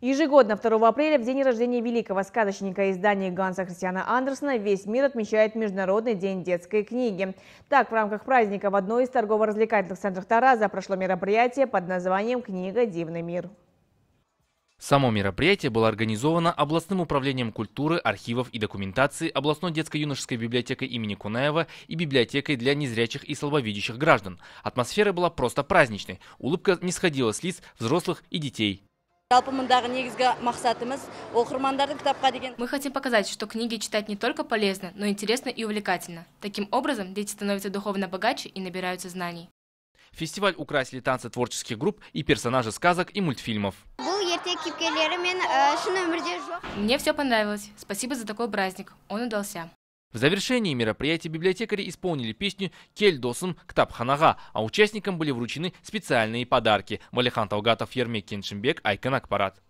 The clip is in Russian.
Ежегодно 2 апреля, в день рождения великого сказочника издания Ганса Христиана Андерсона, весь мир отмечает Международный день детской книги. Так, в рамках праздника в одной из торгово-развлекательных центров Тараза прошло мероприятие под названием «Книга. Дивный мир». Само мероприятие было организовано областным управлением культуры, архивов и документации, областной детско-юношеской библиотекой имени Кунаева и библиотекой для незрячих и слабовидящих граждан. Атмосфера была просто праздничной, улыбка не сходила с лиц взрослых и детей жалпы мындағы негізгі мақсатымыз оқырмандардың кітапқа деген мы хотим показать что книги читать не только полезно но интересно и увлекательно таким образом дети становятся духовно богаче и набираются знаний фестиваль украсили танцы творческих групп и персонажи сказок и мультфильмов э, мне все понравилось спасибо за такой праздник он удался в завершении мероприятия библиотекари исполнили песню «Кель досым ктапханага», а участникам были вручены специальные подарки. Малихан Талгатов, Ермек Кеншимбек, Айкан Акпарат.